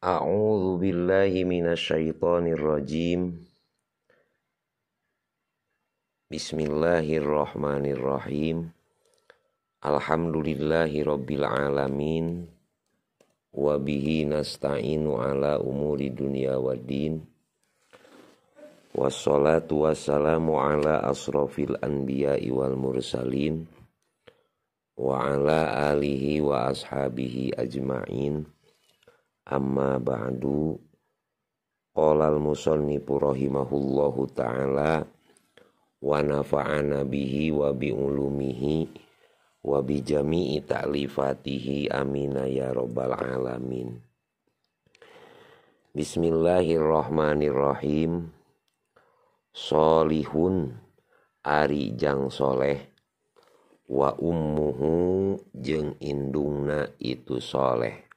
A'udzu billahi minasyaitonir rajim. Bismillahirrahmanirrahim. Alhamdulillahi rabbil alamin. Wa bihi nasta'inu ala umuri dunya waddin. Wassalatu wassalamu ala asrofil anbiya'i wal mursalin wa ala alihi wa ashabihi ajma'in Amma ba'du Qolal musannifu purohimahullahu ta'ala Wa nafa'ana bihi wa bi'ulumihi Wa bi jami'i ta'lifatihi amina ya rabbal alamin Bismillahirrahmanirrahim Solihun Ari jang soleh Wa ummuhu jeng indungna itu soleh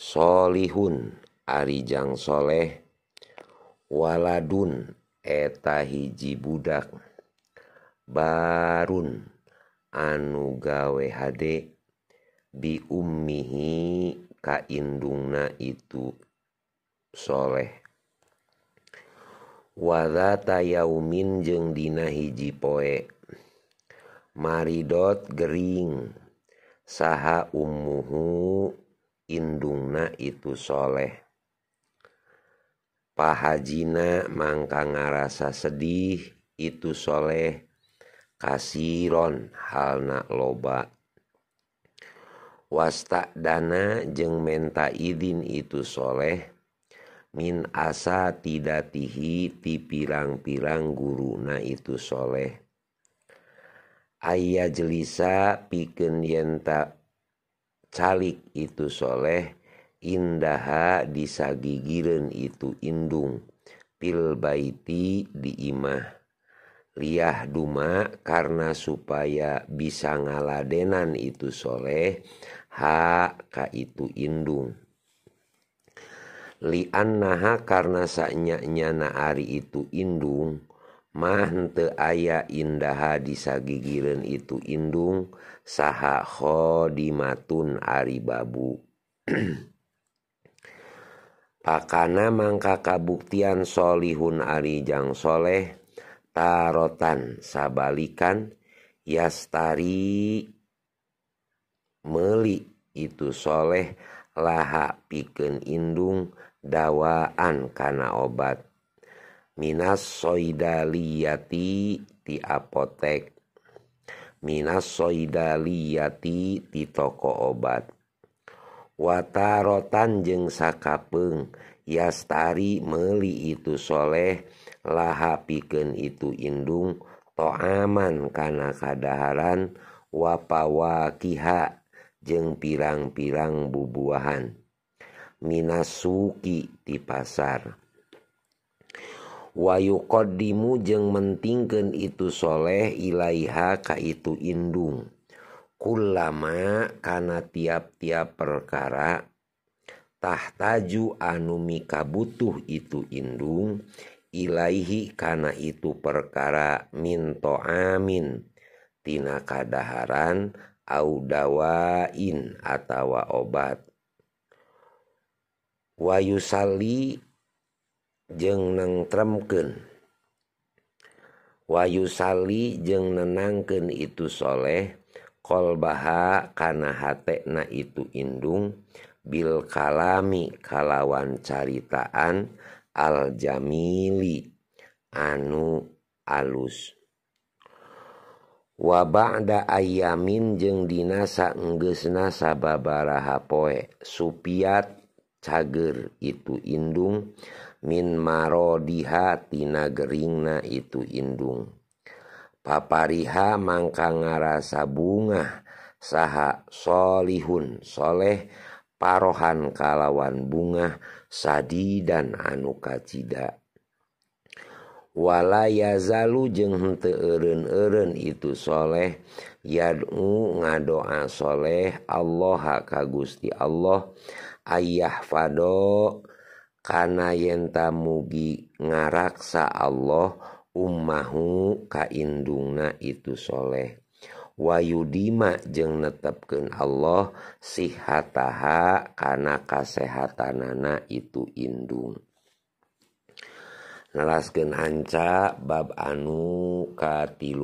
Solihun Arijang Solehwaladun eta hijji budak Barun anuga WhD biummihi kandungna itusholeh Wada taya umin jeung dina hiji poek maridot Gering saha umhu ndung na itusholeh pahajina Mangka ngaasa sedih itusholeh kasihron halna loba wastak dana jeng menta idin itusholeh min asa tidak tihi pi pirang- pirang guru na itusholeh ayah jelisah piken y taku calik itu soleh indaha disagigiren itu indung pil baiti di imah liah duma karena supaya bisa ngaladenan itu soleh ha ka itu indung li annaha karena saknya nyana ari itu indung mahte aya indah di sagigiren itu indung saha khodimatun ari babu pakana mangka kabuktian solihun ari jang soleh tarotan sabalikan yastari meli itu soleh laha piken indung dawaan kana obat minas soidaliyati di apotek minas soidaliyati di toko obat watarotan jeng sakapeng yastari meli itu soleh laha itu indung Toaman aman karena kadaharan kiha jeng pirang-pirang bubuahan Suki di pasar wayu qdimu jeng mentingken itusholeh Iaiha ka itu inndungkul lama kana tiap-tiap perkaratahtaju anuika butuh itu inndung Iaihi kana itu perkara minto amin Ti kadaharan audawain atautawa obat Wahyu sali nengremken wayu Sali jeungngnenken itusholeh qolbahakanaaha tekna itu inndung Bil kalmi kalawan caritaan aljaili anu alus wabakda ayamin jeung dina sakgge nasababara hapoe supiat cager itu inndung Min marroodihatiingna itundung papariha Mangka ngarasa bungah sahasholihunsholehparohan kalawan bunga saddi dan anu kacitawalazalu jeung henteenen itusholeh yadmu ngadoa soleh Allahha kagusti Allah Ayah fado kana yenta muugi ngaraksa Allah umahu kadna itusholeh wayudima jeung neteken Allah sihathakana kasseatanana itu indum Nalasken ca bab anu katil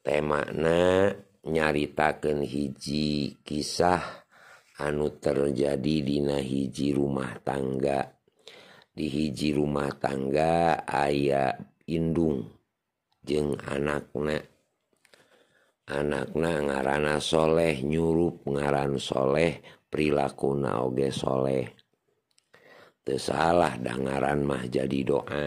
temakna nyaritaken hijji kisah terjadi Dina hiji rumah tangga dihiji rumah tangga aya inndung jeng anaknek anakna ngaran nasholeh nyurup ngaransholeh perilaku nage soleh tersalah danran mah jadi doa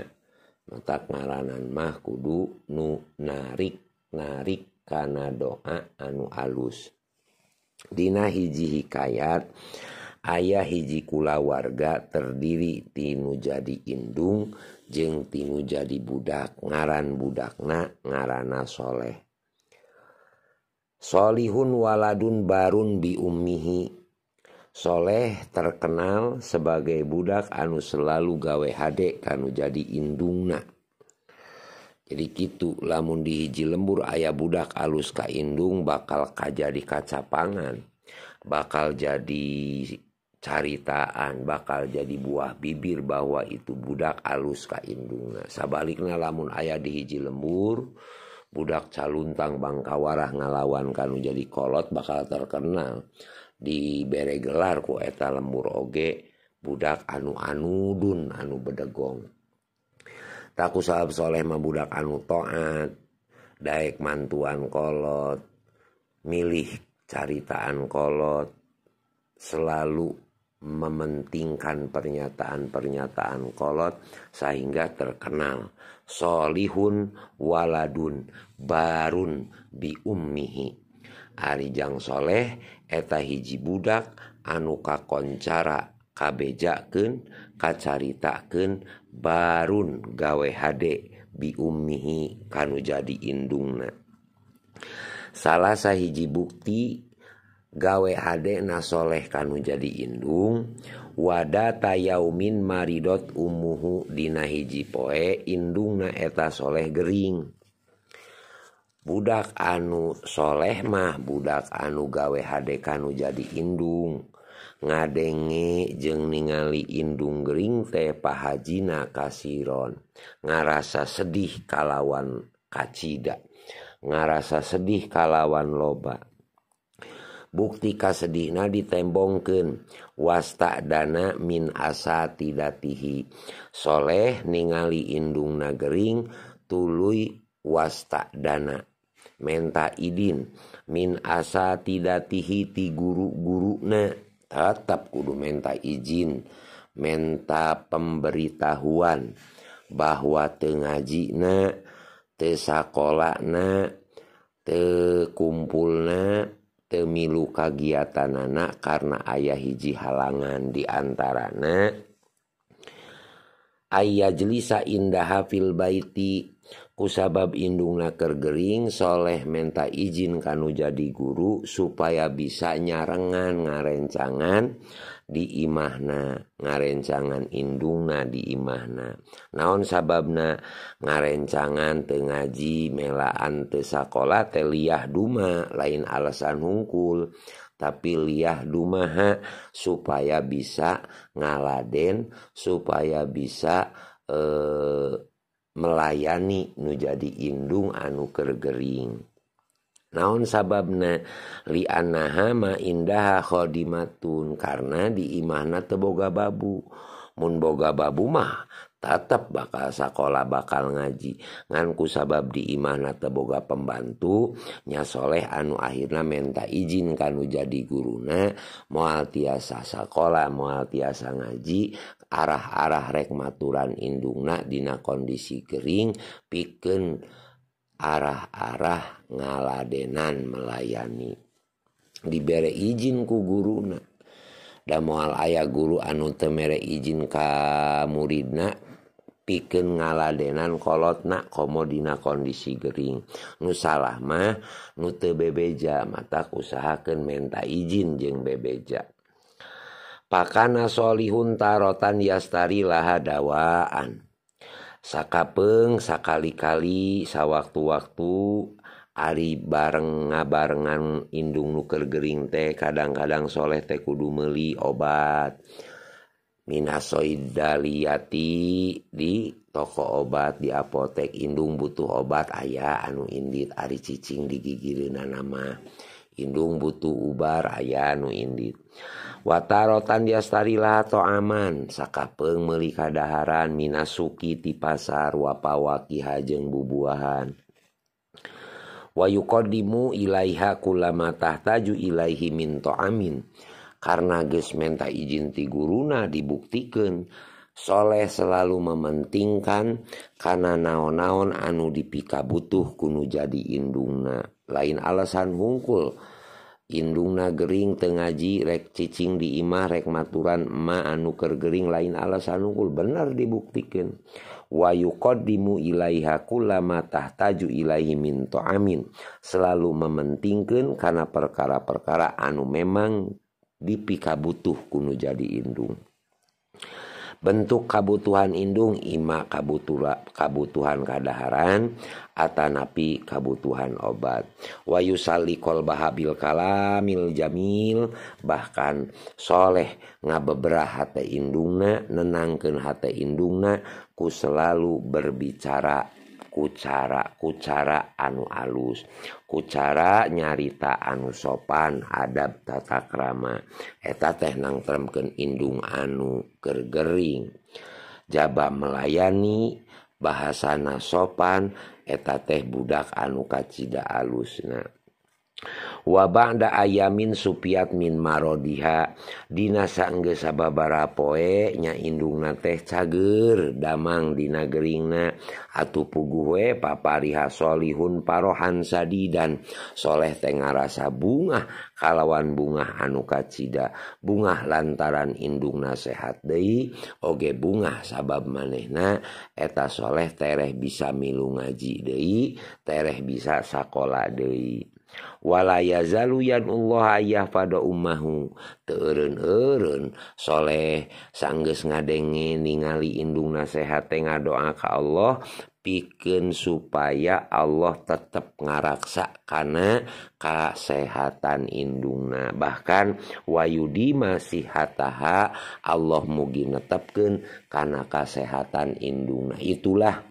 lettak ngaranan mah kudu nu narik narik karena doa anu alus. Dina hiji hikayat ayah hiji kula warga terdiri tinu jadi indung jeng tinu jadi budak ngaran budakna ngarana soleh Solihun waladun barun bi ummihi Soleh terkenal sebagai budak anu selalu gawe hade kanu jadi indungna jadi gitu lamun dihiji lembur ayah budak alus ka indung bakal kajadi kaca kacapangan bakal jadi caritaan bakal jadi buah bibir bahwa itu budak alus ka indungna sabalikna lamun ayah dihiji lembur budak caluntang bangkawarah ngalawan kanu jadi kolot bakal terkenal di bere gelar ku eta lembur oge budak anu anudun anu bedegong Taku sahab soleh membudak anu toat, daek mantuan kolot, milih caritaan kolot, selalu mementingkan pernyataan-pernyataan kolot sehingga terkenal solihun waladun barun bi ummihi arijang soleh eta hiji budak anu kakoncara kabejakeun ょ caritaken barun gawe hadek bimihi kanu jadi inndung salah sahiji bukti gawe hadek na soleh kanu jadi inndung wada tayauin maridot umuhudinahiji poendung na eta soleh Gering, budak anusholeh mah budak anu gawe HD kanu jadindung ngadenge jeng ningali inndunging teh pahajina kasihron nga rasa sedih kalawan kacita nga rasa sedih kalawan loba bukti kas sedih na ditembongken wastak dana min asa tidak tihisholeh ningalindung nagering tului wastak dana menta idin min asa tidak ti guru-guru ne tetap kudu menta izin menta pemberitahuan bahwa tengaji ne te kumpul tekumpul te milu kegiatan anak karena ayah hiji halangan diantara ne ayah jelisa indah hafil baiti usabab indungna kergering soleh menta izin kanu jadi guru supaya bisa nyarengan ngarencangan di imahna ngarencangan indungna di imahna naon sababna ngarencangan tengaji melaan tesakola teliah duma lain alasan hungkul tapi liah dumaha supaya bisa ngaladen supaya bisa eh, Melayani nu jadi inndung anu kergering naun sabab na Rianama indahakhodimatun karena diimanat teboga babu mumboga babu mah atap bakal sekolah bakal ngaji nganku sabab diimana teboga pembantunyasholeh anu akhirnya menta izin kamu jadi guruna maal tiasa sekolah maalasa ngaji arah-arah rekmaturan inndungnadinana kondisi kering piken arah-arah ngaladenan melayani diberre izinku gurunak dan maal ayah guru anu temere izin kamu muridnaku pi ngaladenan kolot na komodina kondisi Gering nusa lama nutte bebeja mata usahaken menta izin jeung bebeja pakan nalihuntarotan diastari laha dawaansakapeng sakali-kali sawak-waktu Ari bareng ngabarenganndung nuker Gering teh kadang-kadang soleh teh kudu meli obat untuk minasoidaliati di toko obat di apotek indung butuh obat ayah anu indit ari cicing digigirina nama indung butuh ubar ayah anu indit watarotan diastarilah to aman sakapeng meuli kadaharan minasuki ti pasar wapawaki hajeng bubuahan wa yuqaddimu ilaiha kullama tahtaju ilaihi min to amin karena geus menta izin ti guruna soleh selalu mementingkan karena naon-naon anu dipika butuh kuno jadi indungna lain alasan hungkul indungna Gering Tengaji rek cicing di imah rek maturan ma anu kergering lain alasan hungkul benar dibuktikan Wayu qdimu Ilaihakullamatah taju Ilahi minto Amin selalu mementingkan karena perkara-perkara anu memang dipi kabutuh kuno jadi indung bentuk kabutuhan indung ima kabutura, kabutuhan kadaharan atanapi kabutuhan obat wayu salikol bahabil kalamil jamil bahkan soleh ngabeberah hati indungna nenangkan hate indungna ku selalu berbicara kucara kucara anu alus kucara nyarita anu sopan adapta krama eta tehangremkenndung anu gergering jaba melayani bahasa nas sopan eta teh budak anu kacita alus na Waah nda ayamin supiat min marodihadinana sanggge sabababarapoe nya inndungna teh cager damangdinanagerina atu puguewe papa Riha Solihun Parohansdidan soleh Ten rasa bungah kalawan bungah anu ka Cida bungah lantaran inndung nasehat Dehi oge bungah sabab manehna etasholeh tereh bisa milu ngaji Dehi tereh bisa sakola Dehi Walayazaluyan Allah Ayah pada Umhu keunun soleh sangges ngadenge ningali inndungna sehat ngadoaaka Allah piken supaya Allah tetap ngaraksakan kasehatan indna bahkan wayudi masihhatha Allah mughingetepkenkana kasehatan indna itulah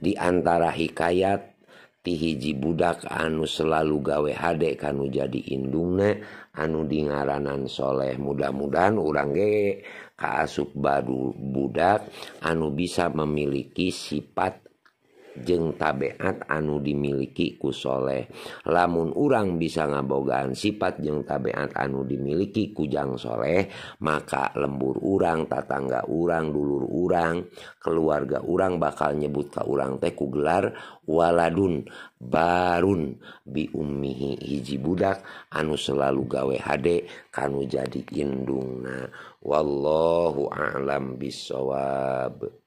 diantara hikayat hiji budak anu selalu gawe Hek anu jadindunge anu diranan sholeh mudah-mudahan orangrang ge kasasup baru budak anu bisa memiliki sifat yang jeng tabat anu dimiliki kusholeh lamun urang bisa ngabogaan sifat je tabean anu dimiliki kujangsholeh maka lembur urang tak tangga urang dulur urang keluarga urang bakal nyebut ka urang teku gelarwaladun baruun biummihi hiji budak anu selalu gawei hadek kamu jadindung nah wallou alam biswab